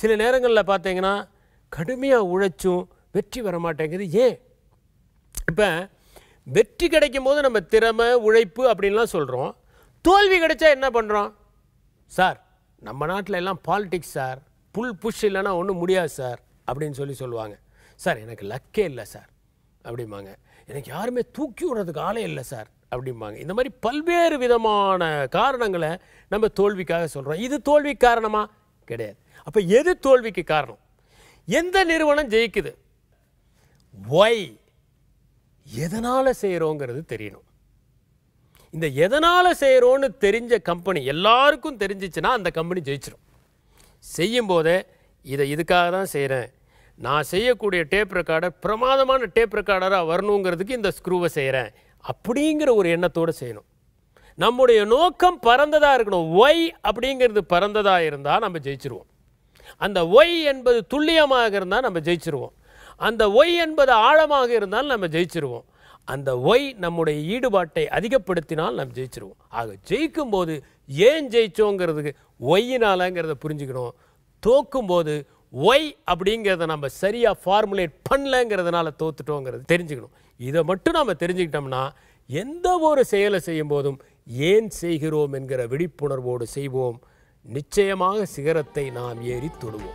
சில நேரங்களில் பார்த்தீங்கன்னா கடுமையாக உழைச்சும் வெற்றி வர மாட்டேங்குது ஏன் இப்போ வெற்றி கிடைக்கும் போது நம்ம திறமை உழைப்பு அப்படின்லாம் சொல்கிறோம் தோல்வி கிடைச்சா என்ன பண்ணுறோம் சார் நம்ம நாட்டில் எல்லாம் பாலிடிக்ஸ் சார் புல் புஷ் இல்லைன்னா ஒன்றும் முடியாது சார் அப்படின்னு சொல்லி சொல்லுவாங்க சார் எனக்கு லக்கே இல்லை சார் அப்படிம்பாங்க எனக்கு யாருமே தூக்கி விடுறதுக்கு ஆளே இல்லை சார் அப்படிம்பாங்க இந்த மாதிரி பல்வேறு விதமான காரணங்களை நம்ம தோல்விக்காக சொல்கிறோம் இது தோல்வி காரணமாக கிடையாது அப்போ எது தோல்விக்கு காரணம் எந்த நிறுவனம் ஜெயிக்குது ஒய் எதனால் செய்கிறோங்கிறது தெரியணும் இந்த எதனால் செய்கிறோன்னு தெரிஞ்ச கம்பெனி எல்லாருக்கும் தெரிஞ்சிச்சுன்னா அந்த கம்பெனி ஜெயிச்சிடும் செய்யும்போதே இதை இதுக்காக தான் செய்கிறேன் நான் செய்யக்கூடிய டேப் ரெக்கார்டர் பிரமாதமான டேப் ரெக்கார்டராக வரணுங்கிறதுக்கு இந்த ஸ்க்ரூவை செய்கிறேன் அப்படிங்கிற ஒரு எண்ணத்தோடு செய்யணும் நம்முடைய நோக்கம் பறந்ததாக இருக்கணும் ஒய் அப்படிங்கிறது பறந்ததாக இருந்தால் நம்ம ஜெயிச்சிருவோம் அந்த ஒய் என்பது துல்லியமாக இருந்தால் நம்ம ஜெயிச்சிருவோம் அந்த ஒய் என்பது ஆழமாக இருந்தால் நம்ம ஜெயிச்சிருவோம் அந்த ஒய் நம்முடைய ஈடுபாட்டை அதிகப்படுத்தினால் நம்ம ஜெயிச்சிருவோம் ஆக ஜெயிக்கும் போது ஏன் ஜெயிச்சோங்கிறதுக்கு ஒய்யினாலங்கிறத புரிஞ்சுக்கணும் தோக்கும் போது ஒய் அப்படிங்கிறத நம்ம சரியாக ஃபார்முலேட் பண்ணலங்கிறதுனால தோத்துட்டோங்கிறது தெரிஞ்சுக்கணும் இதை மட்டும் நம்ம தெரிஞ்சுக்கிட்டோம்னா எந்த ஒரு செயலை செய்யும் போதும் ஏன் செய்கிறோம் என்கிற விழிப்புணர்வோடு செய்வோம் நிச்சயமாக சிகரத்தை நாம் ஏறி தொடுவோம்